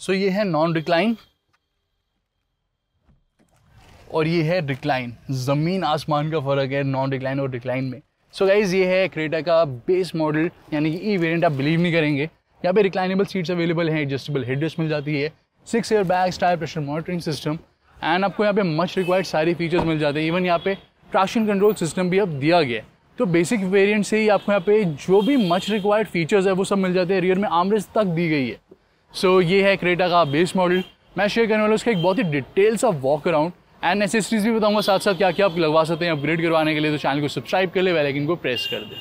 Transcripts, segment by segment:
सो ये है non decline और ये है डिक्लाइन ज़मीन आसमान का फ़र्क है नॉन डिक्लाइन और डिक्लाइन में सो so गाइज ये है क्रेटा का बेस मॉडल यानी कि ई वेरियंट आप बिलीव नहीं करेंगे यहाँ पे रिक्लाइनेबल सीट्स अवेलेबल हैं एडजस्टेबल हेड रेस्ट मिल जाती है six airbag tyre pressure monitoring system and आपको यहाँ पे मच रिक्वायर्ड सारे फीचर्स मिल जाते हैं इवन यहाँ पे ट्रैक्शन कंट्रोल सिस्टम भी अब दिया गया है तो बेसिक वेरियंट से ही आपको यहाँ पे जो भी मच रिक्वायर्ड फीचर्स है वो सब मिल जाते हैं रियर में आमरेज तक दी गई है सो so, ये है क्रेटा का बेस मॉडल मैं शेयर करने वाला उसका एक बहुत ही details of walk around and accessories भी बताऊंगा साथ साथ क्या क्या आप लगवा सकते हैं अपग्रेड करवाने के लिए तो चैनल को सब्सक्राइब कर ले बेलाइकिन को प्रेस कर दें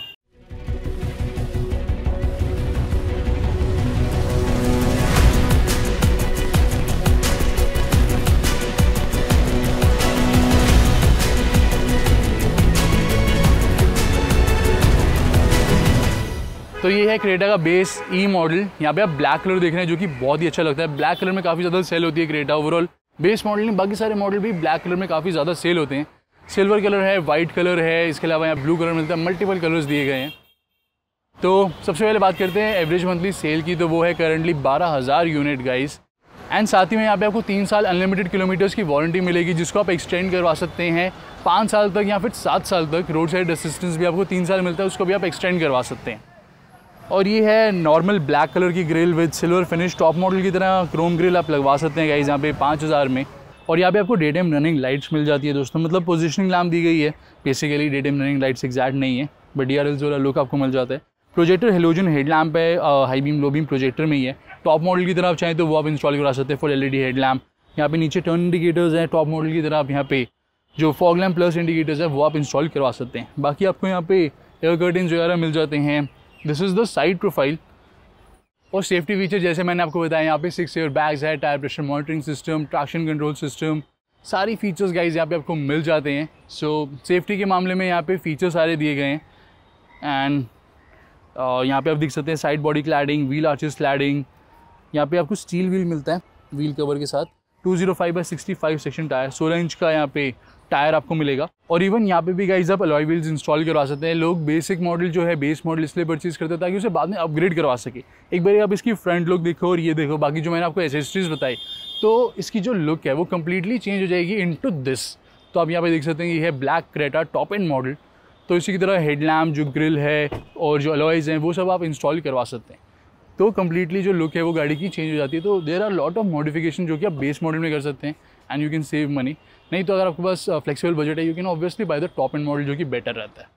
तो ये है क्रेटा का बेस ई मॉडल यहाँ पे आप ब्लैक कलर देख रहे हैं जो कि बहुत ही अच्छा लगता है ब्लैक कलर में काफ़ी ज़्यादा सेल होती है क्रेटा ओवरऑल बेस मॉडल नहीं बाकी सारे मॉडल भी ब्लैक कलर में काफ़ी ज़्यादा सेल होते हैं सिल्वर कलर है वाइट कलर है इसके अलावा यहाँ ब्लू कलर मिलता है मल्टीपल कलर्स दिए गए हैं तो सबसे पहले बात करते हैं एवरेज मंथली सेल की तो वो है करंटली बारह हज़ार यूनिट गाइस एंड साथ ही में यहाँ पे आपको तीन साल अनलिमिटेड किलोमीटर्स की वारंटी मिलेगी जिसको आप एक्सटेंड करवा सकते हैं पाँच साल तक या फिर सात साल तक रोड साइड असिस्टेंस भी आपको तीन साल मिलता है उसको भी आप एक्सटेंड करवा सकते हैं और ये है नॉर्मल ब्लैक कलर की grille with silver finish top model की तरह क्रोम ग्रिल आप लगवा सकते हैं गाइज यहाँ पे पाँच हज़ार में और यहाँ पे आपको डे टाइम रनिंग लाइट्स मिल जाती है दोस्तों मतलब पोजिशनिंग लैम्प दी गई है basically daytime running lights exact नहीं है बट डी आर एल वाला लुक आपको मिल जाता है प्रोजेक्टर हेलोजन हेड लैम्प है high beam low beam projector में ही है टॉप मॉडल की तरह आप चाहें तो वो आप इंस्टॉल करा सकते हैं फुल हेड लैम्प यहाँ पे नीचे टर्न इंडिकेटर्स हैं टॉप मॉडल की तरह आप यहाँ पे जो फॉग लैम्प प्लस इंडिकेटर्स है वो आप इंस्टॉल करवा सकते हैं बाकी आपको यहाँ पे एयर कर्टन्स वगैरह मिल जाते हैं this is the side profile और सेफ्टी फीचर जैसे मैंने आपको बताया यहाँ पे सिक्स एयर बैग्स है tyre pressure monitoring system traction control system सारी फीचर्स गाइज यहाँ पे आपको मिल जाते हैं सो so, सेफ्टी के मामले में यहाँ पे फीचर सारे दिए गए हैं एंड uh, यहाँ पे आप देख सकते हैं side body cladding wheel arches cladding यहाँ पे आपको स्टील व्हील मिलता है व्हील कवर के साथ two zero five by sixty five section tyre सोलह इंच का यहाँ पे टायर आपको मिलेगा और इवन यहाँ पे भी गाइज आप अलॉय व्हील्स इंस्टॉल करवा सकते हैं लोग बेसिक मॉडल जो है बेस मॉडल इसलिए परचेज करते हैं ताकि उसे बाद में अपग्रेड करवा सके एक बार आप इसकी फ्रंट लुक देखो और ये देखो बाकी जो मैंने आपको एसेसरीज बताई तो इसकी जो लुक है वो कम्प्लीटली चेंज हो जाएगी इन दिस तो आप यहाँ पर देख सकते हैं ये है black Creta top end model तो इसी की तरह हेडलैम्प जो ग्रिल है और जो अलॉयज़ हैं वो सब आप इंस्टॉल करवा सकते हैं तो कम्प्लीटली जो लुक है वो गाड़ी की चेंज हो जाती है तो there are lot of modification जो कि आप बेस मॉडल में कर सकते हैं and you can save money नहीं तो अगर आपके पास फ्लेक्सिबल बजट है you can obviously buy the top end model जो कि बेटर रहता है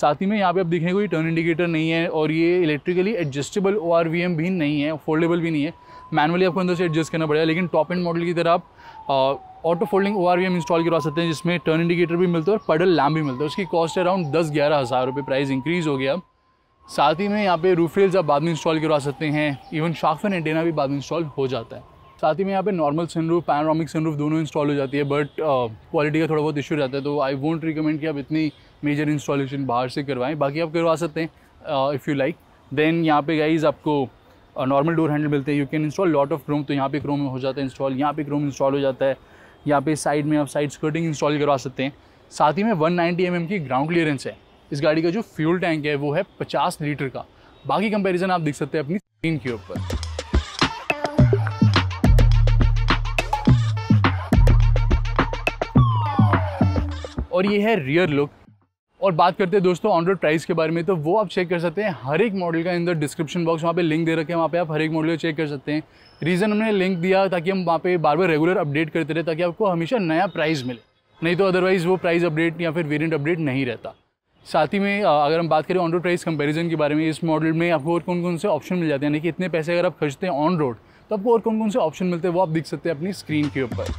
साथ ही में यहाँ पे आप देखेंगे कोई टर्न इंडिकेटर नहीं है और ये electrically adjustable O R V M भी नहीं है फोल्डेबल भी नहीं है मैनुअली आपको अंदर से एडजस्ट करना पड़ेगा लेकिन टॉप एंड मॉडल की तरह आप auto folding O R V M install करवा सकते हैं जिसमें टर्न इंडिकेटर भी मिलता है और पडल लैम्प भी मिलता है उसकी कॉस्ट अराउंड दस ग्यारह हज़ार रुपये प्राइस इंक्रीज़ हो गया साथ ही में यहाँ पे रूफ रेल्स आप बाद में इंस्टॉल करवा सकते हैं इवन शार्कफन एंटेना भी बाद में इंस्टॉल हो जाता है साथ ही में यहाँ पे नॉर्मल सनरूफ पैनोरामिक सनरूफ दोनों इंस्टॉल हो जाती है बट क्वालिटी uh, का थोड़ा बहुत इशू रहता है तो आई वोंट रिकमेंड कि आप इतनी मेजर इंस्टॉलेशन बाहर से करवाएं बाकी आप करवा सकते हैं इफ़ यू लाइक देन यहाँ पे गाइज आपको नॉर्मल डोर हैंडल मिलते हैं you can install lot of chrome तो यहाँ पे क्रोम हो जाता है इंस्टॉल यहाँ पे क्रोम इंस्टॉल हो जाता है यहाँ पे साइड में आप साइड स्कर्टिंग इंस्टॉल करवा सकते हैं साथ ही में 190 नाइन्टी mm की ग्राउंड क्लियरेंस है इस गाड़ी का जो फ्यूल टैंक है वो है 50 लीटर का बाकी कंपैरिजन आप देख सकते हैं अपनी स्क्रीन के ऊपर और ये है रियर लुक और बात करते हैं दोस्तों ऑनरोड प्राइस के बारे में तो वो आप चेक कर सकते हैं हर एक मॉडल का इन द डिस्क्रिप्शन बॉक्स वहाँ पे लिंक दे रखे हैं वहाँ पे आप हर एक मॉडल को चेक कर सकते हैं रीज़न हमने लिंक दिया ताकि हम वहाँ पे बार बार रेगुलर अपडेट करते रहे ताकि आपको हमेशा नया प्राइस मिले नहीं तो अदरवाइज़ वो प्राइस अपडेट या फिर वेरियंट अपडेट नहीं रहता साथ ही में अगर हम बात करें ऑन रोड प्राइस कंपेरिजन के बारे में इस मॉडल में आपको और कौन कौन से ऑप्शन मिल जाते हैं यानी कि इतने पैसे अगर आप खर्चते हैं ऑन रोड तो आपको और कौन कौन से ऑप्शन मिलते हैं वो आप देख सकते हैं अपनी स्क्रीन के ऊपर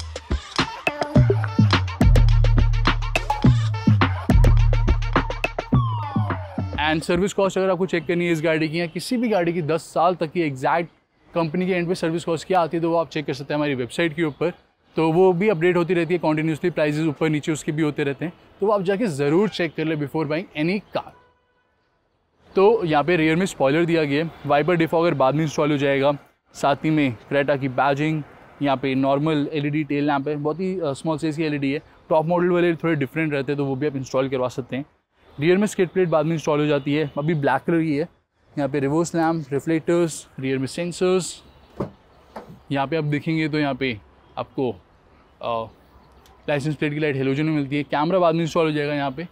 एंड सर्विस कॉस्ट अगर आपको चेक करनी है इस गाड़ी की या किसी भी गाड़ी की दस साल तक की एग्जैक्ट कंपनी के एंड पे सर्विस कॉस्ट क्या आती है तो वो आप चेक कर सकते हैं हमारी वेबसाइट के ऊपर तो वो भी अपडेट होती रहती है कॉन्टीन्यूसली प्राइजेज ऊपर नीचे उसके भी होते रहते हैं तो आप जाके ज़रूर चेक कर ले बिफोर बाइंग एनी कार तो यहाँ पे रेयर में स्पॉयलर दिया गया है वाइपर डिफॉगर बाद में इंस्टॉल हो जाएगा साथ ही में क्रेटा की बैजिंग यहाँ पे नॉर्मल एलईडी टेल यहाँ पे बहुत ही स्मॉल साइज़ की एलईडी है टॉप मॉडल वाले थोड़े डिफरेंट रहते हैं तो वो भी आप इंस्टॉल करवा सकते हैं रियर में स्केट प्लेट बाद में इंस्टॉल हो जाती है अभी ब्लैक कलर की है यहाँ पे रिवर्स लैम्प रिफ्लेक्टर्स रियर में सेंसर्स यहाँ पे आप देखेंगे तो यहाँ पे आपको लाइसेंस प्लेट की लाइट हेलोजन में मिलती है कैमरा बाद में इंस्टॉल हो जाएगा यहाँ पे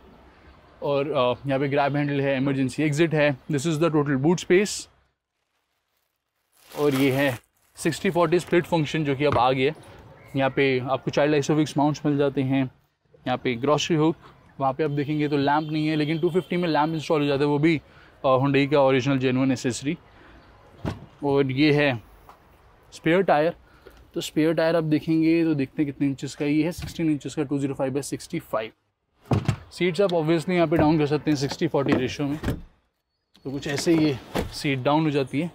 और यहाँ पे ग्रैब हैंडल है इमरजेंसी एग्जिट है this is the total boot space और ये है सिक्सटी फोर्टी स्प्लिट फंक्शन जो कि अब आ गया यहाँ पे आपको चाइल्ड आइसोविक्स माउंट्स मिल जाते हैं यहाँ पे ग्रॉसरी हुक वहाँ पे आप देखेंगे तो लैम्प नहीं है लेकिन 250 में लैम्प इंस्टॉल हो जाता है वो भी हुंडई का ओरिजिनल जेनुअन एसेसरी और ये है स्पेयर टायर तो स्पेयर टायर आप देखेंगे तो देखते हैं कितने इंचज़ का ये है सिक्सटीन इंचज़ का two zero five by sixty five seats आप ऑब्वियसली यहाँ पे डाउन कर सकते हैं सिक्सटी फोर्टी रेशियो में तो कुछ ऐसे ये सीट डाउन हो जाती है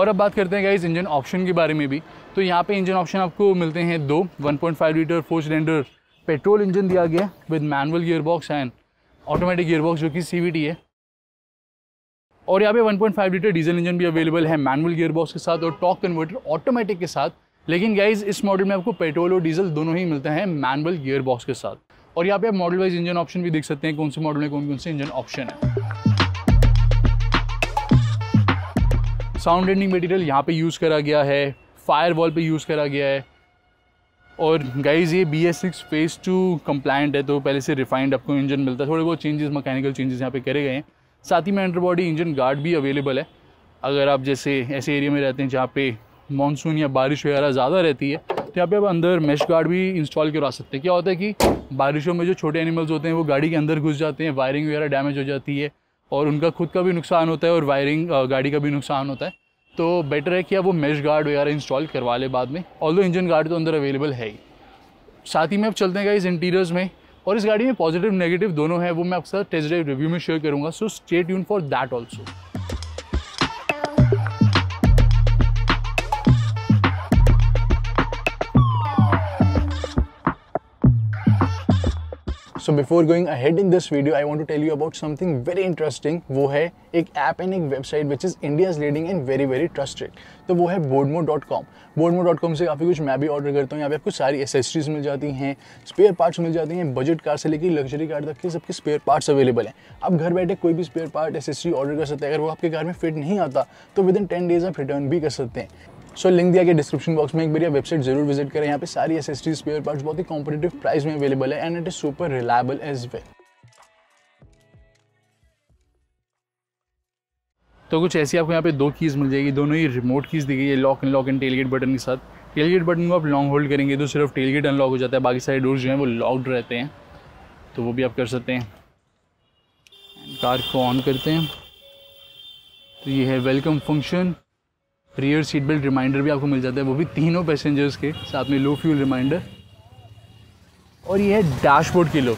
और अब बात करते हैं गाइज इंजन ऑप्शन के बारे में भी तो यहाँ पे इंजन ऑप्शन आपको मिलते हैं दो 1.5 litre four cylinder petrol engine दिया गया with manual gearbox and automatic gearbox जो कि सी है और यहाँ पे 1.5 लीटर डीजल इंजन भी अवेलेबल है मैनुअल गियरबॉक्स के साथ और टॉक कन्वर्टर ऑटोमेटिक के साथ लेकिन गाइज इस मॉडल में आपको पेट्रोल और डीजल दोनों ही मिलते हैं मैनुअल गियरबॉक्स के साथ और यहाँ पे आप मॉडल वाइज इंजन ऑप्शन भी देख सकते हैं कौन से मॉडल में कौन कौन से इंजन ऑप्शन है साउंड एंडिंग मटेरियल यहाँ पे यूज़ करा गया है फायर वॉल पर यूज़ करा गया है और गाइज ये B S six phase two compliant है तो पहले से रिफाइंड आपको इंजन मिलता है थोड़े बहुत चेंजेस मैकेनिकल चेंजेस यहाँ पे करे गए हैं साथ ही में अंडर बॉडी इंजन गार्ड भी अवेलेबल है अगर आप जैसे ऐसे एरिया में रहते हैं जहाँ पे मानसून या बारिश वगैरह ज़्यादा रहती है तो यहाँ पे आप अंदर मेश गार्ड भी इंस्टॉल करवा सकते हैं क्या होता है कि बारिशों में जो छोटे एनिमल्स होते हैं वो गाड़ी के अंदर घुस जाते हैं वायरिंग वगैरह डैमेज हो जाती है और उनका खुद का भी नुकसान होता है और वायरिंग गाड़ी का भी नुकसान होता है तो बेटर है कि आप वो मेश गार्ड वगैरह इंस्टॉल करवा लें बाद में ऑल इंजन गार्ड तो अंदर अवेलेबल है ही साथ ही में अब चलते हैं इस इंटीरियर्स में और इस गाड़ी में पॉजिटिव नेगेटिव दोनों हैं वो मैं आपके साथ टेस्ट ड्राइव रिव्यू में शेयर करूँगा so stay tune for that also so before going ahead in this video I want to tell you about something very interesting वो है एक ऐप एंड एक website which is India is leading and very very trusted तो वो है boodmo dot com boodmo dot com से काफ़ी कुछ मैं भी ऑर्डर करता हूँ यहाँ पे आपको सारी एसेसरीज मिल जाती हैं स्पेयर पार्ट्स मिल जाते हैं बजट कार से लेकर लग्जरी कार तक के सबके स्पेयर पार्ट्स अवेलेबल हैं आप घर बैठे कोई भी स्पेयर पार्ट एसेसरी ऑर्डर कर सकते हैं अगर वो आपके घर में फिट नहीं आता तो विद इन टेन डेज आप रिटर्न भी कर सकते हैं सो लिंक दिया गया डिस्क्रिप्शन बॉक्स में एक बार वेबसाइट जरूर विजिट करें यहाँ पे सारी S S T spare part बहुत ही कॉम्पिटेटिव प्राइस में अवेलेबल है and it is super reliable as well तो कुछ ऐसी आपको यहाँ पे दो कीज़ मिल जाएगी दोनों ही रिमोट कीज़ दी गई है lock and lock and tailgate button के साथ टेलगेट बटन को आप लॉन्ग होल्ड करेंगे तो सिर्फ टेलगेट अनलॉक हो जाता है बाकी सारे डोर्स जो हैं वो लॉक्ड रहते हैं तो वो भी आप कर सकते हैं कार को ऑन करते हैं तो ये है welcome function rear seat belt reminder भी आपको मिल जाता है वो भी तीनों पैसेंजर्स के साथ में लो फ्यूल रिमाइंडर और ये है डैशबोर्ड की लो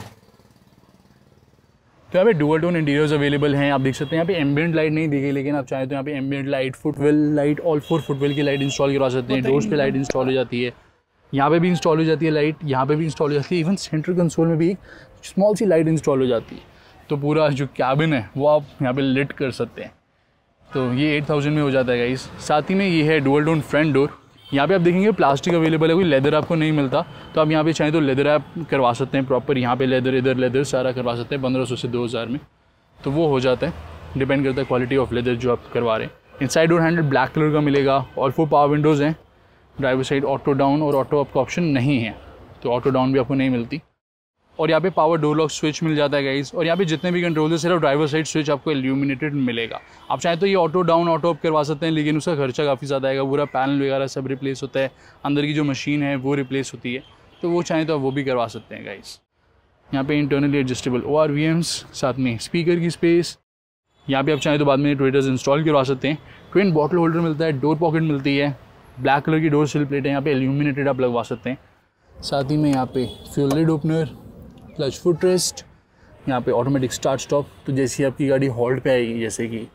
तो यहाँ पे डुअल टोन इंटीरियर्स अवेलेबल हैं आप देख सकते हैं यहाँ पे एम्बियंट लाइट नहीं दी गई लेकिन आप चाहें तो यहाँ पे ambient light footwell light all four footwell की लाइट इंस्टॉल करवा सकते हैं डोर्स पे लाइट इंस्टॉल हो जाती है यहाँ पे भी इंस्टॉल हो जाती है लाइट यहाँ पे भी इंस्टॉल हो जाती है इवन सेंट्रल कंसोल में भी एक स्मॉल सी लाइट इंस्टॉल हो जाती है तो पूरा जो कैबिन है वो आप यहाँ पर लिट कर सकते हैं तो ये एट थाउजेंड में हो जाता है गाइस साथ ही में ये है डुअल डोन फ्रंट डोर यहाँ पे आप देखेंगे प्लास्टिक अवेलेबल है कोई लेदर आपको नहीं मिलता तो आप यहाँ पे चाहें तो लेदर आप करवा सकते हैं प्रॉपर यहाँ पे लेदर इधर लेदर सारा करवा सकते हैं पंद्रह सौ से दो हज़ार में तो वो हो जाता है डिपेंड करता है क्वालिटी ऑफ लेदर जो आप करवा रहे हैं in side handle black colour का मिलेगा और फोर पावर विंडोज़ हैं ड्राइवर साइड ऑटो डाउन और ऑटो आपका ऑप्शन नहीं है तो ऑटो डाउन भी आपको नहीं मिलती और यहाँ पे पावर डोर लॉक स्विच मिल जाता है गाइज़ और यहाँ पे जितने भी कंट्रोल है सिर्फ ड्राइवर साइड स्विच आपको एल्यूमिनेटेड मिलेगा आप चाहे तो ये ऑटो डाउन ऑटो अप करवा सकते हैं लेकिन उसका खर्चा काफ़ी ज़्यादा आएगा पूरा पैनल वगैरह सब रिप्लेस होता है अंदर की जो मशीन है वो रिप्लेस होती है तो वो चाहें तो आप वो भी करवा सकते हैं गाइज़ यहाँ पे internally adjustable O R V Ms साथ में स्पीकर की स्पेस यहाँ पे आप चाहें तो बाद में ट्विटर्स इंस्टॉल करवा सकते हैं ट्विन बॉटल होल्डर मिलता है डोर पॉकेट मिलती है ब्लैक कलर की डोर सिल प्लेट है यहाँ पे एल्यूमिनेटेड आप लगवा सकते हैं साथ ही में यहाँ पे fuel lid opener clutch foot rest यहाँ पे ऑटोमेटिक स्टार्ट स्टॉप तो जैसे आपकी गाड़ी हॉल्ट पे आएगी जैसे कि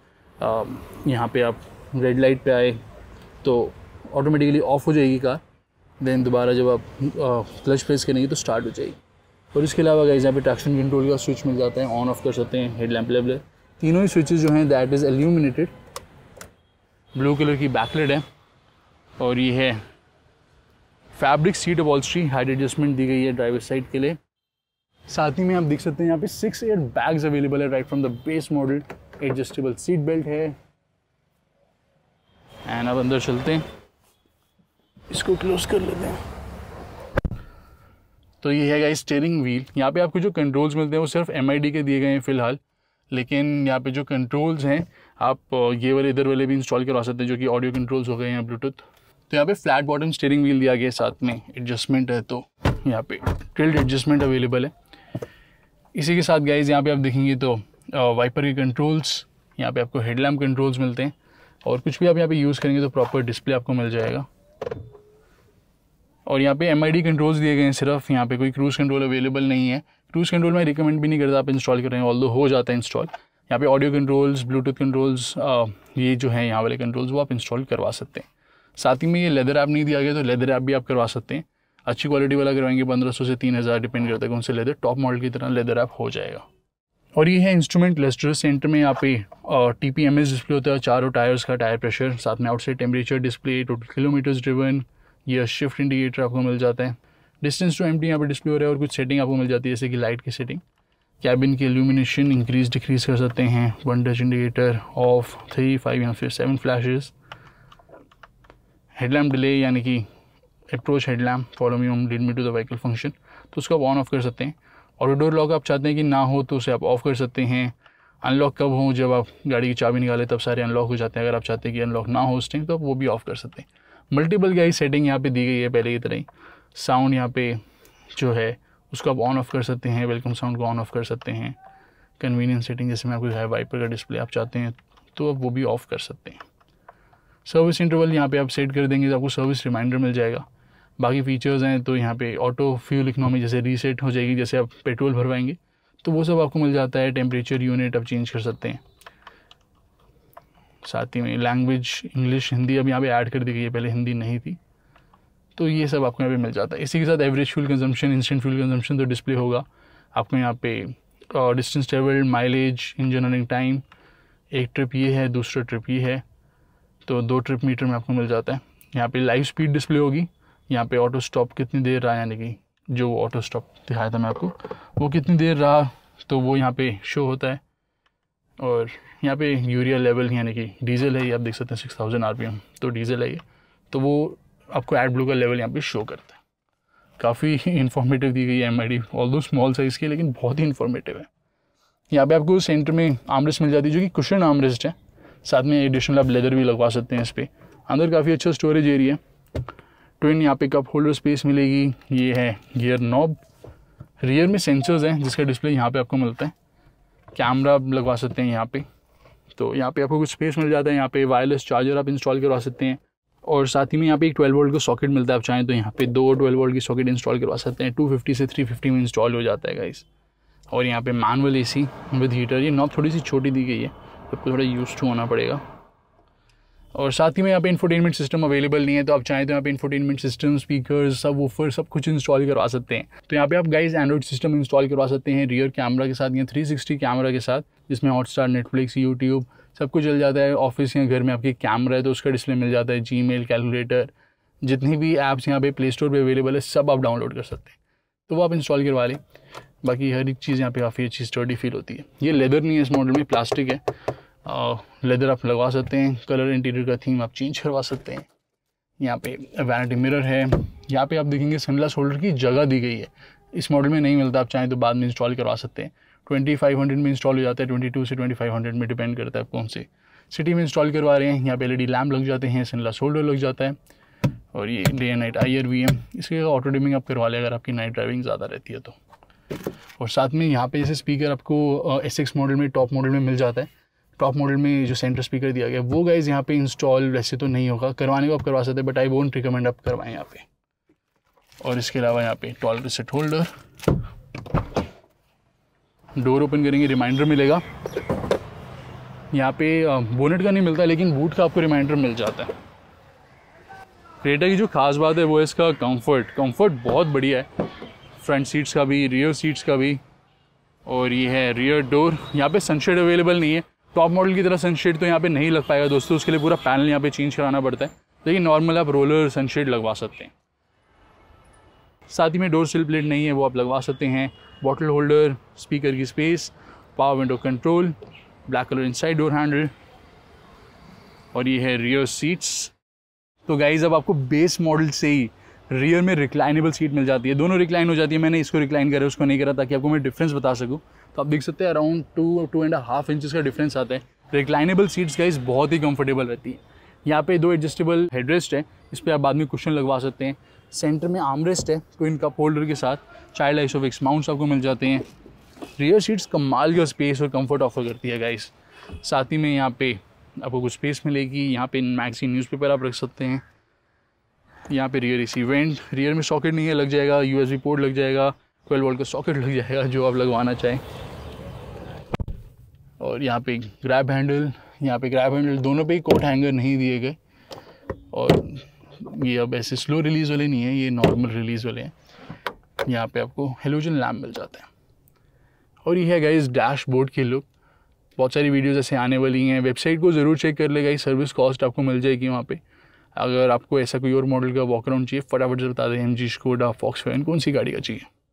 यहाँ पे आप रेड लाइट पे आए तो ऑटोमेटिकली ऑफ हो जाएगी कार देन दोबारा जब आप क्लच प्रेस करेंगे तो स्टार्ट हो जाएगी और इसके अलावा गाइज यहाँ पे ट्रैक्शन कंट्रोल का स्विच मिल जाता है ऑन ऑफ कर सकते हैं लैम्प लेवल तीनों ही स्विचेज जो हैं that is illuminated blue colour की बैकलेट है और ये है fabric seat upholstery height adjustment दी गई है ड्राइवर साइड के लिए साथ ही में आप देख सकते हैं यहाँ पे सिक्स एयर बैग्स अवेलेबल है right from the base model adjustable seat belt है एंड अब अंदर चलते हैं इसको क्लोज कर लेते हैं तो ये है गाइस स्टेयरिंग व्हील यहाँ पे आपको जो कंट्रोल्स मिलते हैं वो सिर्फ एम के दिए गए हैं फिलहाल लेकिन यहाँ पे जो कंट्रोल्स हैं आप ये वाले इधर वाले भी इंस्टॉल करवा सकते हैं जो कि ऑडियो कंट्रोल्स हो गए हैं ब्लूटूथ तो यहाँ पे फ्लैट बॉटम स्टेयरिंग व्हील दिया गया है साथ में एडजस्टमेंट है तो यहाँ पे ट्रिल्ड एडजस्टमेंट अवेलेबल है इसी के साथ गाइज यहाँ पे आप देखेंगे तो वाइपर के कंट्रोल्स यहाँ पे आपको हेडलैम्प कंट्रोल्स मिलते हैं और कुछ भी आप यहाँ पे यूज़ करेंगे तो प्रॉपर डिस्प्ले आपको मिल जाएगा और यहाँ पे एम कंट्रोल्स दिए गए हैं सिर्फ यहाँ पे कोई क्रूज़ कंट्रोल अवेलेबल नहीं है क्रूज़ कंट्रोल मैं रिकमेंड भी नहीं करता आप इंस्टॉल कर रहे हैं ऑल हो जाता है इंस्टॉल यहाँ पे ऑडियो कंट्रोल्स ब्लूटूथ कंट्रोल्स ये जो है यहाँ वाले कंट्रोल्स वो आप इंस्टॉल करवा सकते हैं साथ ही में ये लेदर ऐप नहीं दिया गया तो लेदर ऐप भी आप करवा सकते हैं अच्छी क्वालिटी वाला करवाएंगे पंद्रह सौ से तीन हज़ार डिपेंड करता है कौन से लेदर टॉप मॉडल की तरह लेदर ऐप हो जाएगा और ये है इंस्ट्रूमेंट लेस्टर सेंटर में यहाँ पे T P M S display होता है चारों टायर्स का टायर प्रेशर साथ में outside temperature display total kilometres driven ये शिफ्ट इंडिकेटर आपको मिल जाता है डिस्टेंस टू एम टी यहाँ पर डिस्प्ले हो रहा है और कुछ सेटिंग आपको मिल जाती है जैसे कि लाइट की सेटिंग कैबिन की एल्यूमिनेशन इंक्रीज डिक्रीज कर सकते हैं one touch indicator off three five या फिर सेवन फ्लैशेस हेडलैम्प डिले यानी कि approach head lamp follow me home lead me to the vehicle function तो उसको आप ऑन ऑफ कर सकते हैं और डोर लॉक आप चाहते हैं कि ना हो तो उसे आप ऑफ़ कर सकते हैं अनलॉक कब हो जब आप गाड़ी की चाबी निकाले तब सारे अनलॉक हो जाते हैं अगर आप चाहते हैं कि अनलॉक ना हो उस टाइम तो आप वो भी ऑफ़ कर सकते हैं मल्टीपल ही सेटिंग यहाँ पे दी गई है पहले की तरह ही साउंड यहाँ पे जो है उसको आप ऑन ऑफ़ कर सकते हैं वेलकम साउंड को ऑन ऑफ कर सकते हैं कन्वीनियंस सेटिंग जैसे मैं आपको है वाइपर का डिस्प्ले आप चाहते हैं तो आप वो भी ऑफ़ कर सकते हैं सर्विस इंटरवल यहाँ पे आप सेट कर देंगे तो आपको सर्विस रिमाइंडर मिल जाएगा बाकी फीचर्स हैं तो यहाँ पे ऑटो फ्यूल इकनॉमी जैसे रीसेट हो जाएगी जैसे आप पेट्रोल भरवाएंगे तो वो सब आपको मिल जाता है टेम्परेचर यूनिट आप चेंज कर सकते हैं साथ ही में लैंग्वेज इंग्लिश हिंदी अब यहाँ पे ऐड कर दी गई है पहले हिंदी नहीं थी तो ये सब आपको यहाँ पे मिल जाता है इसी के साथ average fuel consumption instant fuel consumption तो डिस्प्ले होगा आपको यहाँ पे distance travel mileage engine running time एक ट्रिप ये है दूसरा ट्रिप ये है तो दो ट्रिप मीटर में आपको मिल जाता है यहाँ पे लाइव स्पीड डिस्प्ले होगी यहाँ पे ऑटो स्टॉप कितनी देर रहा यानी कि जो ऑटो स्टॉप दिखाया था मैं आपको वो कितनी देर रहा तो वो यहाँ पे शो होता है और यहाँ पे यूरिया लेवल यानी कि डीजल है ये आप देख सकते हैं सिक्स थाउजेंड आर तो डीजल है ये तो वो आपको एड ब्लू का लेवल यहाँ पे शो करता है काफ़ी इन्फॉर्मेटिव दी गई है एम आई डी ऑल दो स्मॉल साइज़ की लेकिन बहुत ही इन्फॉर्मेटिव है यहाँ पे आपको सेंटर में आमरेस्ट मिल जाती है जो कि कुशन आमरेस्ट है साथ में एडिशनल आप लेदर भी लगवा सकते हैं इस पर अंदर काफ़ी अच्छा स्टोरेज एरिया है ट्विन यहाँ पे कप होल्डर स्पेस मिलेगी ये है गियर नॉब रियर में सेंसर्स हैं जिसका डिस्प्ले यहाँ पे आपको मिलता है कैमरा लगवा सकते हैं यहाँ पे तो यहाँ पे आपको कुछ स्पेस मिल जाता है यहाँ पे वायरलेस चार्जर आप इंस्टॉल करवा सकते हैं और साथ ही में यहाँ पे एक ट्वेल्व वोल्ट का सॉकेट मिलता है आप चाहें तो यहाँ पे दो ट्वेल्व वोल्ट की सॉकेट इंस्टॉल करवा सकते हैं फिफ्टी से फिफ्टी में इंस्टॉल हो जाता है गाइस और यहाँ पे मैनुअल एसी विद हीटर ये नॉब थोड़ी सी छोटी दी गई है आपको थोड़ा यूज टू होना पड़ेगा और साथ ही में यहाँ पे इन्फोटेनमेंट सिस्टम अवेलेबल नहीं है तो आप चाहें तो यहाँ पे infotainment system speaker sub woofer सब कुछ इंस्टॉल करवा सकते हैं तो यहाँ पे आप गाइज एंड्रॉइड सिस्टम इंस्टॉल करवा सकते हैं रियर कैमरा के साथ या सिक्सटी कैमरा के साथ जिसमें हॉटस्टार नेटफ्लिक्स यूट्यूब सब कुछ चल जाता है ऑफिस या घर में आपके कैमरा है तो उसका डिस्प्ले मिल जाता है जी कैलकुलेटर जितनी भी ऐप्स यहाँ पे प्ले स्टोर पर अवेलेबल है सब आप डाउनलोड कर सकते हैं तो वो आप इंस्टॉल करवा लें बाकी हर एक चीज़ यहाँ पे काफ़ी अच्छी स्टडी फील होती है ये लेदर नहीं है इस मॉडल में प्लास्टिक है लेदर आप लगवा सकते हैं कलर इंटीरियर का थीम आप चेंज करवा सकते हैं यहाँ पे वैनिटी मिरर है यहाँ पे आप देखेंगे सिमला शोल्डर की जगह दी गई है इस मॉडल में नहीं मिलता आप चाहें तो बाद में इंस्टॉल करवा सकते हैं ट्वेंटी फाइव हंड्रेड में इंस्टॉल हो जाता है ट्वेंटी टू से ट्वेंटी फाइव हंड्रेड में डिपेंड करता है कौन से सिटी में इंस्टॉल करवा रहे हैं यहाँ पे एल लैम्प लग जाते हैं सिमला शोल्डर लग जाता है और ये day and night I R V M अगर ऑटो डिमिंग आप करवा लें अगर आपकी नाइट ड्राइविंग ज़्यादा रहती है तो और साथ में यहाँ पे जैसे स्पीकर आपको एस एक्स मॉडल में टॉप मॉडल में मिल जाता है टॉप मॉडल में जो सेंटर स्पीकर दिया गया वो गाइज यहाँ पे इंस्टॉल वैसे तो नहीं होगा करवाने को आप करवा सकते बट आई वोंट रिकमेंड आप करवाएं यहाँ पे और इसके अलावा यहाँ पे toll set holder door open करेंगे रिमाइंडर मिलेगा यहाँ पे बोनेट का नहीं मिलता लेकिन बूट का आपको रिमाइंडर मिल जाता है क्रेटा की जो खास बात है वो इसका कंफर्ट कंफर्ट बहुत बढ़िया है फ्रंट सीट्स का भी रियर सीट्स का भी और ये है रियर डोर यहाँ पे सनशेड अवेलेबल नहीं है टॉप मॉडल की तरह सनशेड तो यहाँ पे नहीं लग पाएगा दोस्तों उसके लिए पूरा पैनल यहाँ पे चेंज कराना पड़ता है लेकिन नॉर्मल आप रोलर सनशेड लगवा सकते हैं साथ ही में डोर सिल प्लेट नहीं है वो आप लगवा सकते हैं बॉटल होल्डर स्पीकर की space power window control black colour inside door handle और ये है रियर सीट्स तो गाइज अब आपको बेस मॉडल से ही रियर में रिक्लाइनेबल सीट मिल जाती है दोनों रिक्लाइन हो जाती है मैंने इसको रिक्लाइन करा उसको नहीं करा ताकि आपको मैं डिफरेंस बता सकूँ तो आप देख सकते हैं around two two and half inches का डिफरेंस आता है रिक्लाइनेबल सीट्स का बहुत ही कंफर्टेबल रहती है यहाँ पे दो एडजस्टेबल हेडरेस्ट है इस पर आप बाद में क्वेश्चन लगवा सकते हैं सेंटर में आमरेस्ट है तो इनका होल्डर के साथ चाइल्ड आइस ऑफ एक्समाउंट्स आपको मिल जाते हैं रियर सीट्स कमाल का स्पेस और कंफर्ट ऑफर करती है गाइस साथ ही में यहाँ पे आपको कुछ स्पेस मिलेगी यहाँ पे मैगजीन न्यूज़पेपर आप रख सकते हैं यहाँ पे रियर इसी वेंट रियर में सॉकेट नहीं है लग जाएगा यूएसबी पोर्ट लग जाएगा ट्वेल्व वोल्ट का सॉकेट लग जाएगा जो आप लगवाना चाहें और यहाँ पे ग्रैब हैंडल यहाँ पे ग्रैब हैंडल दोनों पे ही कोट हैंगर नहीं दिए गए और ये अब ऐसे स्लो रिलीज़ वाले नहीं है ये नॉर्मल रिलीज़ वाले हैं यहाँ पे आपको हेलोजन लैम्प मिल जाते हैं और ये है गाइज डैशबोर्ड की लुक बहुत सारी वीडियोज़ ऐसे आने वाली हैं वेबसाइट को ज़रूर चेक कर ले गाइज सर्विस कॉस्ट आपको मिल जाएगी वहाँ पर अगर आपको ऐसा कोई और मॉडल का वॉक अराउंड चाहिए फटाफट से बता दें M G Skoda Volkswagen कौन सी गाड़ी का चाहिए